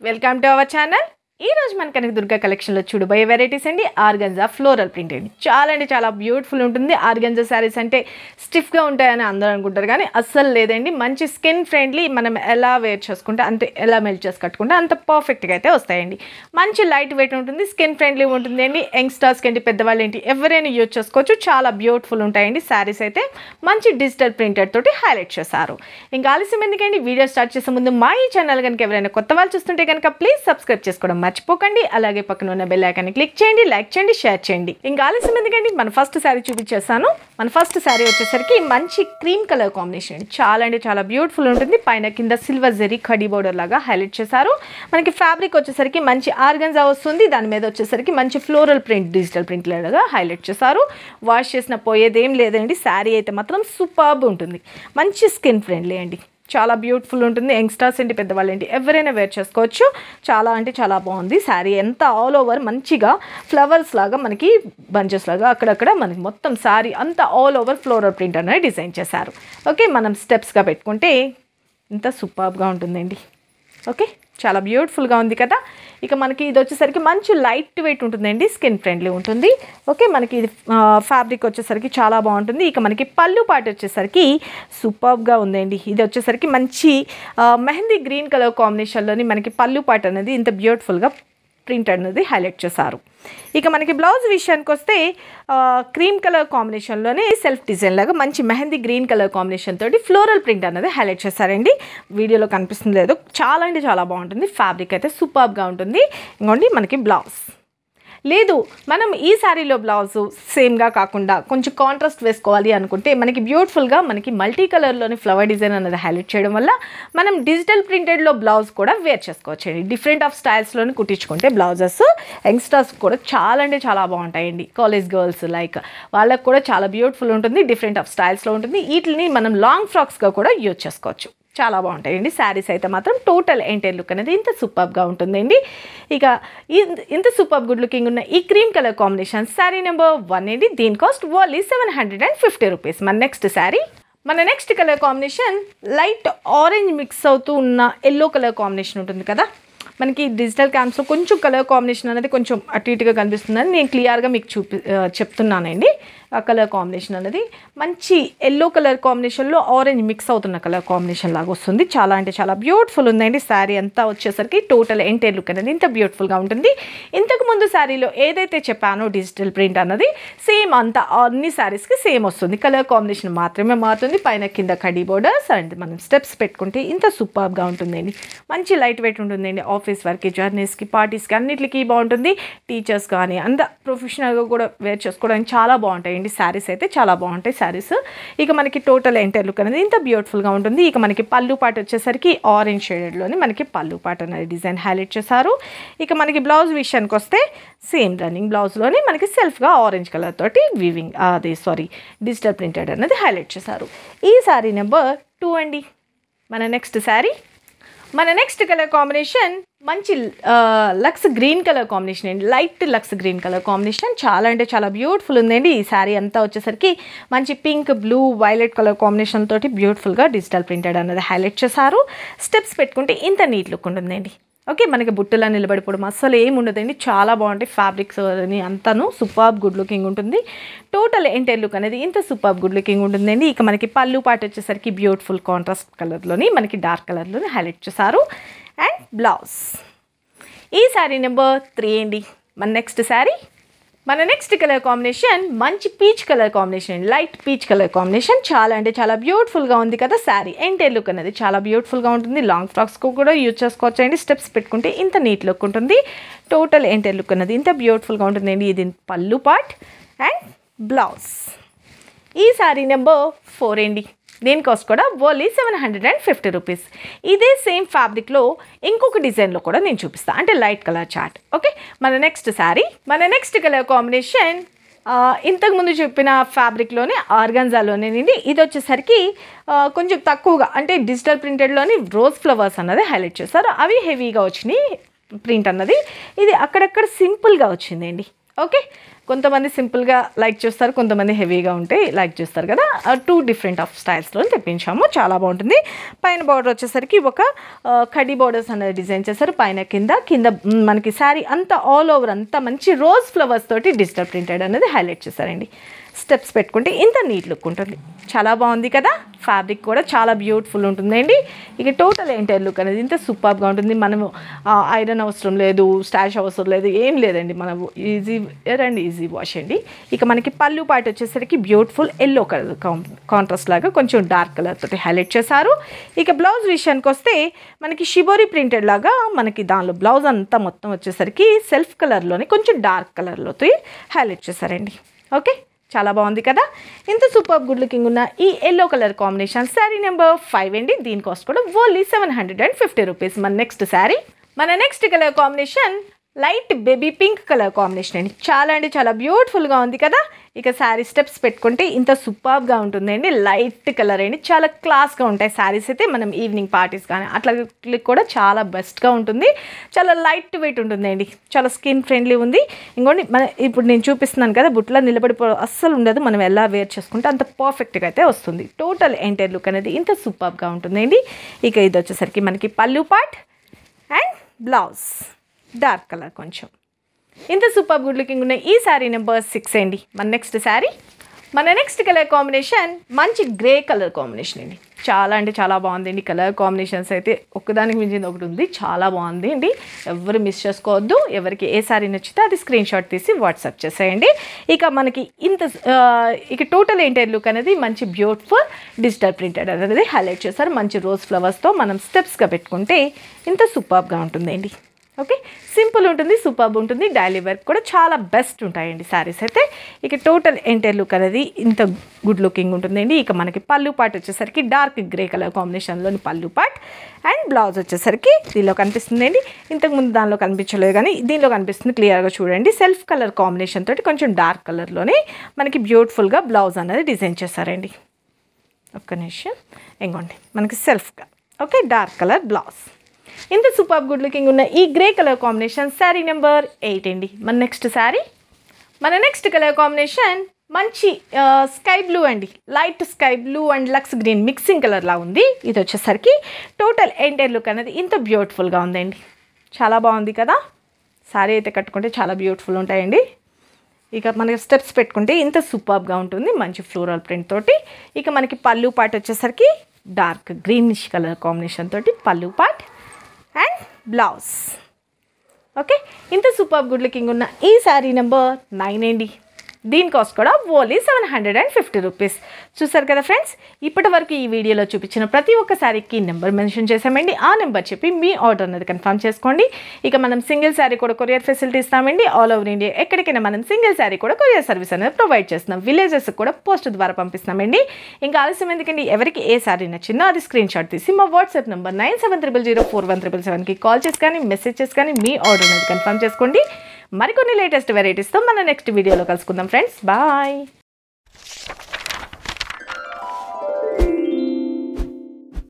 Welcome to our channel. ఈ రోజు మన కనక దుర్గా కలెక్షన్లో చూడబోయే వెరైటీస్ అండి ఆర్గంజా ఫ్లోరల్ ప్రింట్ అండి చాలా అంటే చాలా బ్యూటిఫుల్ ఉంటుంది ఆర్గంజా శారీస్ అంటే స్టిఫ్గా ఉంటాయని అందరూ అనుకుంటారు కానీ అస్సలు లేదండి మంచి స్కిన్ ఫ్రెండ్లీ మనం ఎలా వేర్ చేసుకుంటే అంత ఎలా మెల్ట్ చేసి కట్టుకుంటే అంత పర్ఫెక్ట్గా అయితే వస్తాయండి మంచి లైట్ వెయిట్ ఉంటుంది స్కిన్ ఫ్రెండ్లీ ఉంటుంది అండి యంగ్స్టర్స్కి ఏంటి పెద్దవాళ్ళు ఏంటి ఎవరైనా యూజ్ చేసుకోవచ్చు చాలా బ్యూటిఫుల్ ఉంటాయండి శారీస్ అయితే మంచి డిజిటల్ ప్రింటెడ్ తోటి హైలైట్ చేశారు ఇంకా ఆలస్యం ఎందుకండి వీడియో స్టార్ట్ చేసే ముందు మా ఈ ఛానల్ కనుక ఎవరైనా కొత్త వాళ్ళు చూస్తుంటే కనుక ప్లీజ్ సబ్స్క్రైబ్ చేసుకోవడం మర్చిపోకండి అలాగే పక్కన ఉన్న బెల్ ఐకాన్ని క్లిక్ చేయండి లైక్ చేయండి షేర్ చేయండి ఇంకా ఆలస్యం ఎందుకండి మన ఫస్ట్ శారీ చూపించేస్తాను మన ఫస్ట్ శారీ వచ్చేసరికి మంచి క్రీమ్ కలర్ కాంబినేషన్ అండి చాలా అంటే చాలా బ్యూటిఫుల్ ఉంటుంది పైన కింద సిల్వర్ జరీ కడీ బోర్డర్ లాగా హైలైట్ చేశారు మనకి ఫ్యాబ్రిక్ వచ్చేసరికి మంచి ఆర్గన్జా వస్తుంది దాని మీద వచ్చేసరికి మంచి ఫ్లోరల్ ప్రింట్ డిజిటల్ ప్రింట్ లాగా హైలైట్ చేశారు వాష్ చేసిన పోయేదేం లేదండి శారీ అయితే మాత్రం సూపర్బ్ ఉంటుంది మంచి స్కిన్ ఫ్రెండ్లీ అండి చాలా బ్యూటిఫుల్ ఉంటుంది యంగ్స్టర్స్ ఏంటి పెద్దవాళ్ళు ఏంటి ఎవరైనా వేర్ చేసుకోవచ్చు చాలా అంటే చాలా బాగుంది శారీ ఎంత ఆల్ ఓవర్ మంచిగా ఫ్లవర్స్ లాగా మనకి బంచెస్ లాగా అక్కడక్కడ మనకి మొత్తం శారీ అంతా ఆల్ ఓవర్ ఫ్లోరల్ ప్రింట్ అనేది డిజైన్ చేశారు ఓకే మనం స్టెప్స్గా పెట్టుకుంటే ఇంత సూపర్గా ఉంటుందండి ఓకే చాలా బ్యూటిఫుల్గా ఉంది కదా ఇక మనకి ఇది వచ్చేసరికి మంచి లైట్ వెయిట్ ఉంటుందండి స్కిన్ ఫ్రెండ్లీ ఉంటుంది ఓకే మనకి ఇది ఫ్యాబ్రిక్ వచ్చేసరికి చాలా బాగుంటుంది ఇక మనకి పళ్ళు పాటు వచ్చేసరికి సూపర్గా ఉందండి ఇది వచ్చేసరికి మంచి మెహందీ గ్రీన్ కలర్ కాంబినేషన్లోని మనకి పళ్ళు పాటు అనేది ఇంత బ్యూటిఫుల్గా ప్రింట్ అనేది హైలైట్ చేశారు ఇక మనకి బ్లౌజ్ విషయానికి వస్తే క్రీమ్ కలర్ కాంబినేషన్లోనే సెల్ఫ్ డిజైన్ లాగా మంచి మెహందీ గ్రీన్ కలర్ కాంబినేషన్ తోటి ఫ్లోరల్ ప్రింట్ అనేది హైలైట్ చేశారండి వీడియోలో కనిపిస్తుంది లేదు చాలా అంటే చాలా బాగుంటుంది ఫ్యాబ్రిక్ అయితే సూపర్గా ఉంటుంది ఇంకోండి మనకి బ్లౌజ్ లేదు మనం ఈ శారీలో బ్లౌజు సేమ్గా కాకుండా కొంచెం కాంట్రాస్ట్ వేసుకోవాలి అనుకుంటే మనకి బ్యూటిఫుల్గా మనకి మల్టీ కలర్లోని ఫ్లవర్ డిజైన్ అనేది హైలైట్ చేయడం వల్ల మనం డిజిటల్ ప్రింటెడ్లో బ్లౌజ్ కూడా వేర్ చేసుకోవచ్చండి డిఫరెంట్ ఆఫ్ స్టైల్స్లోని కుట్టించుకుంటే బ్లౌజెస్ యంగ్స్టర్స్ కూడా చాలా అంటే చాలా బాగుంటాయండి కాలేజ్ గర్ల్స్ లైక్ వాళ్ళకు కూడా చాలా బ్యూటిఫుల్ ఉంటుంది డిఫరెంట్ ఆఫ్ స్టైల్స్లో ఉంటుంది వీటిని మనం లాంగ్ ఫ్రాక్స్గా కూడా యూజ్ చేసుకోవచ్చు చాలా బాగుంటాయండి శారీస్ అయితే మాత్రం టోటల్ ఎంటైర్ లుక్ అనేది ఇంత సూపర్గా ఉంటుందండి ఇక ఇంత సూపర్ గుడ్ లుకింగ్ ఉన్న ఈ cream colour combination sari number one అండి దీని cost only seven hundred and fifty rupees మన నెక్స్ట్ శారీ మన next colour combination light orange mix అవుతూ ఉన్న ఎల్లో కలర్ కాంబినేషన్ ఉంటుంది కదా మనకి డిజిటల్ క్యామ్స్లో కొంచెం కలర్ కాంబినేషన్ అనేది కొంచెం అటు ఇటుగా కనిపిస్తుందని నేను క్లియర్గా మీకు చూపి చెప్తున్నానండి ఆ కలర్ కాంబినేషన్ అనేది మంచి ఎల్లో కలర్ కాంబినేషన్లో ఆరెంజ్ మిక్స్ అవుతున్న కలర్ కాంబినేషన్ లాగా వస్తుంది చాలా అంటే చాలా బ్యూటిఫుల్ ఉందండి శారీ అంతా వచ్చేసరికి టోటల్ ఎంటైర్ లుక్ అనేది ఇంత బ్యూటిఫుల్గా ఉంటుంది ఇంతకుముందు శారీలో ఏదైతే చెప్పానో డిజిటల్ ప్రింట్ అన్నది సేమ్ అంతా అన్ని శారీస్కి సేమ్ వస్తుంది కలర్ కాంబినేషన్ మాత్రమే మారుతుంది పైన కింద కడీ బోర్డర్స్ అండ్ మనం స్టెప్స్ పెట్టుకుంటే ఇంత సూపర్గా ఉంటుందండి మంచి లైట్ వెయిట్ ఉంటుందండి ఆఫీస్ ఆఫీస్ వర్క్కి జర్నీస్కి పార్టీస్కి అన్నిటికీ బాగుంటుంది టీచర్స్ కానీ అంత ప్రొఫెషనల్గా కూడా వేర్ చేసుకోవడానికి చాలా బాగుంటాయండి శారీస్ అయితే చాలా బాగుంటాయి శారీస్ ఇక మనకి టోటల్ ఎంటర్ లుక్ అనేది ఇంత బ్యూటిఫుల్గా ఉంటుంది ఇక మనకి పళ్ళు పాట వచ్చేసరికి ఆరెంజ్ షేడెడ్లోని మనకి పళ్ళు పాట అనేది డిజైన్ హైలైట్ చేశారు ఇక మనకి బ్లౌజ్ విషయానికి వస్తే సేమ్ రన్నింగ్ బ్లౌజ్లోనే మనకి సెల్ఫ్గా ఆరెంజ్ కలర్ తోటి వివింగ్ అదే సారీ డిజిటల్ ప్రింటెడ్ అనేది హైలైట్ చేశారు ఈ శారీ నెంబర్ టూ అండి మన నెక్స్ట్ శారీ మన నెక్స్ట్ కలర్ కాంబినేషన్ మంచి లక్స్ గ్రీన్ కలర్ కాంబినేషన్ అండి light lux green colour combination చాలా అంటే చాలా బ్యూటిఫుల్ ఉందండి ఈ శారీ అంతా వచ్చేసరికి మంచి pink blue violet colour combination తోటి బ్యూటిఫుల్గా డిజిటల్ ప్రింటెడ్ అన్నది హైలైట్ చేశారు స్టెప్స్ పెట్టుకుంటే ఇంత నీట్ లుక్ ఉంటుందండి ఓకే మనకి బుట్టలా నిలబడిపోవడం అస్సలు ఏమి ఉండదండి చాలా బాగుంటాయి ఫ్యాబ్రిక్స్ అని అంతాను సూపర్బ్ గుడ్ లుకింగ్ ఉంటుంది టోటల్ ఎంటైర్ లుక్ అనేది ఇంత సూపర్ గుడ్ లుకింగ్ ఉంటుందండి ఇక మనకి పళ్ళు పాట వచ్చేసరికి బ్యూటిఫుల్ కాంట్రాస్ట్ కలర్లోని మనకి డార్క్ కలర్లోని హైలైట్ చేశారు అండ్ బ్లౌజ్ ఈ శారీ నెంబర్ త్రీ అండి మన నెక్స్ట్ శారీ మన నెక్స్ట్ కలర్ కాంబినేషన్ మంచి peach colour combination light peach colour combination చాలా అంటే చాలా బ్యూటిఫుల్గా ఉంది కదా శారీ ఎంటైర్ లుక్ అనేది చాలా బ్యూటిఫుల్గా ఉంటుంది లాంగ్ ఫ్రాక్స్కు కూడా యూజ్ చేసుకోవచ్చు అండి స్టెప్స్ పెట్టుకుంటే ఇంత నీట్ లుక్ ఉంటుంది టోటల్ ఎంటైర్ లుక్ అనేది ఇంత బ్యూటిఫుల్గా ఉంటుందండి ఇది పళ్ళు పార్ట్ అండ్ బ్లౌజ్ ఈ శారీ నెంబర్ ఫోర్ అండి దీనికోసం కూడా only seven hundred and fifty rupees ఇదే సేమ్ ఫ్యాబ్రిక్లో ఇంకొక డిజైన్లో కూడా నేను చూపిస్తాను అంటే లైట్ కలర్ చాట్ ఓకే మన నెక్స్ట్ శారీ మన నెక్స్ట్ కలర్ కాంబినేషన్ ఇంతకుముందు చెప్పిన ఫ్యాబ్రిక్లోనే నిండి ఇది వచ్చేసరికి కొంచెం తక్కువగా అంటే డిజిటల్ ప్రింటెడ్లోని రోజ్ ఫ్లవర్స్ అన్నది హైలైట్ చేస్తారు అవి హెవీగా వచ్చినాయి ప్రింట్ అన్నది ఇది అక్కడక్కడ సింపుల్గా వచ్చిందండి ఓకే కొంతమంది సింపుల్గా లైక్ చేస్తారు కొంతమంది హెవీగా ఉంటే లైక్ చేస్తారు కదా టూ డిఫరెంట్ ఆఫ్ స్టైల్స్లో తెప్పించాము చాలా బాగుంటుంది పైన బార్డర్ వచ్చేసరికి ఒక కడి బార్డర్స్ అనేది డిజైన్ చేశారు పైన కింద కింద మనకి శారీ అంతా ఆల్ ఓవర్ అంతా మంచి రోజ్ ఫ్లవర్స్ తోటి డిజిటల్ ప్రింటెడ్ అనేది హైలైట్ చేస్తారండి స్టెప్స్ పెట్టుకుంటే ఇంత నీట్ లుక్ ఉంటుంది చాలా బాగుంది కదా ఫ్యాబ్రిక్ కూడా చాలా బ్యూటిఫుల్ ఉంటుందండి ఇక టోటల్ ఎంటైర్ లుక్ అనేది ఇంత సూపర్గా ఉంటుంది మనము ఐరన్ అవసరం లేదు స్టాష్ అవసరం లేదు ఏం లేదండి మనం ఈజీ రండి ఈజీ వాష్ అండి ఇక మనకి పళ్ళు పాటు వచ్చేసరికి బ్యూటిఫుల్ ఎల్లో కలర్ కాంట్రాస్ట్ లాగా కొంచెం డార్క్ కలర్ తోటి హైలైట్ చేశారు ఇక బ్లౌజ్ విషయానికి వస్తే మనకి షిబోరి ప్రింటెడ్ లాగా మనకి దానిలో బ్లౌజ్ అంతా మొత్తం వచ్చేసరికి సెల్ఫ్ కలర్లోనే కొంచెం డార్క్ కలర్లోతో హైలైట్ చేశారండి ఓకే చాలా బాగుంది కదా ఇంత సూపర్ గుడ్ లుకింగ్ ఉన్న ఈ yellow colour combination sari number five అండి దీని కాస్ట్ కూడా only seven hundred and fifty rupees మన నెక్స్ట్ శారీ మన next colour combination light baby pink colour combination అండి చాలా అంటే చాలా బ్యూటిఫుల్గా ఉంది కదా ఇక శారీ స్టెప్స్ పెట్టుకుంటే ఇంత సూపర్గా ఉంటుందండి లైట్ కలర్ అండి చాలా క్లాస్గా ఉంటాయి శారీస్ అయితే మనం ఈవినింగ్ పార్టీస్ కానీ అట్లా కూడా చాలా బెస్ట్గా ఉంటుంది చాలా లైట్ వెయిట్ ఉంటుందండి చాలా స్కిన్ ఫ్రెండ్లీ ఉంది ఇంకోండి మన ఇప్పుడు నేను చూపిస్తున్నాను కదా బుట్టలో నిలబడిపో అస్సలు ఉండదు మనం ఎలా వేర్ చేసుకుంటే అంత పర్ఫెక్ట్గా అయితే వస్తుంది టోటల్ ఎంటైర్ లుక్ అనేది ఇంత సూపర్గా ఉంటుందండి ఇక ఇది వచ్చేసరికి మనకి pallu part and blouse dark colour కొంచెం ఇంత సూపర్ గుడ్ లుకింగ్ ఉన్న ఈ శారీ నెంబర్ సిక్స్ అండి మన నెక్స్ట్ శారీ మన నెక్స్ట్ కలర్ కాంబినేషన్ మంచి గ్రే కలర్ కాంబినేషన్ అండి చాలా అంటే చాలా బాగుందండి కలర్ కాంబినేషన్స్ అయితే ఒకదానికి మించింది ఒకటి ఉంది చాలా బాగుంది అండి ఎవరు మిస్ చేసుకోవద్దు ఎవరికి ఏ శారీ నచ్చితే అది స్క్రీన్ షాట్ తీసి వాట్సాప్ చేసేయండి ఇక మనకి ఇంత ఇక టోటల్ ఏంటి లుక్ అనేది మంచి బ్యూటిఫుల్ డిజిటల్ ప్రింటెడ్ అనేది హైలైట్ చేస్తారు మంచి రోజ్ ఫ్లవర్స్తో మనం స్టెప్స్గా పెట్టుకుంటే ఇంత సూపర్గా ఉంటుందండి ఓకే సింపుల్ ఉంటుంది సూపర్బ్ ఉంటుంది డైలీ వర్క్ కూడా చాలా బెస్ట్ ఉంటాయండి శారీస్ అయితే ఇక టోటల్ ఎంటర్ లుక్ అనేది ఇంత గుడ్ లుకింగ్ ఉంటుందండి ఇక మనకి పళ్ళు పాట్ వచ్చేసరికి డార్క్ గ్రే కలర్ కాంబినేషన్లోని పళ్ళు పాట్ అండ్ బ్లౌజ్ వచ్చేసరికి దీనిలో కనిపిస్తుందండి ఇంతకుముందు దానిలో కనిపించలేదు కానీ దీనిలో కనిపిస్తుంది క్లియర్గా చూడండి సెల్ఫ్ కలర్ కాంబినేషన్ తోటి కొంచెం డార్క్ కలర్లోనే మనకి బ్యూటిఫుల్గా బ్లౌజ్ అనేది డిజైన్ చేశారండి ఒక్క నిమిషం ఇంకోండి మనకి సెల్ఫ్గా ఓకే డార్క్ కలర్ బ్లౌజ్ ఇంత సూపర్ గుడ్ లుకింగ్ ఉన్న ఈ grey colour combination sari number eight అండి మన నెక్స్ట్ శారీ మన నెక్స్ట్ కలర్ కాంబినేషన్ మంచి స్కై బ్లూ అండి light sky blue and lux green mixing కలర్లా ఉంది ఇది వచ్చేసరికి టోటల్ ఎంటైర్ లుక్ అనేది ఇంత బ్యూటిఫుల్గా ఉందండి చాలా బాగుంది కదా శారీ అయితే కట్టుకుంటే చాలా బ్యూటిఫుల్ ఉంటాయండి ఇక మనకి స్టెప్స్ పెట్టుకుంటే ఇంత సూపర్గా ఉంటుంది మంచి ఫ్లోరల్ ప్రింట్ తోటి ఇక మనకి పళ్ళు పాట్ వచ్చేసరికి డార్క్ గ్రీనిష్ కలర్ కాంబినేషన్ తోటి pallu part and blouse okay ఇంత సూపర్ గుడ్ లుకింగ్ ఉన్న ఈ శారీ నెంబర్ నైన్ అండి దీని కాస్ట్ కూడా only seven hundred and fifty rupees చూసారు కదా ఫ్రెండ్స్ ఇప్పటి వరకు ఈ వీడియోలో చూపించిన ప్రతి ఒక్క శారీకి నెంబర్ మెన్షన్ చేసామండి ఆ నెంబర్ చెప్పి మీ ఆర్డర్ అనేది కన్ఫర్మ్ చేసుకోండి ఇక మనం సింగిల్ శారీ కూడా కొరియర్ ఫెసిలిటీ ఇస్తామండి ఆల్ ఓవర్ ఇండియా ఎక్కడికైనా మనం సింగిల్ శారీ కూడా కొరియర్ సర్వీస్ అనేది ప్రొవైడ్ చేస్తున్నాం విలేజెస్కి కూడా పోస్ట్ ద్వారా పంపిస్తామండి ఇంకా ఆలస్యం ఎందుకండి ఎవరికి ఏ శారీ నచ్చిందో అది స్క్రీన్ షాట్ తీసి మా WhatsApp number nine seven triple zero four one triple సెవెన్కి కాల్ చేసి కానీ మెసేజ్ చేసి కానీ మీ ఆర్డర్ అనేది కన్ఫర్మ్ చేసుకోండి మరికొన్ని లేటెస్ట్ వెరైటీస్తో మన నెక్స్ట్ వీడియోలో కలుసుకుందాం ఫ్రెండ్స్ బాయ్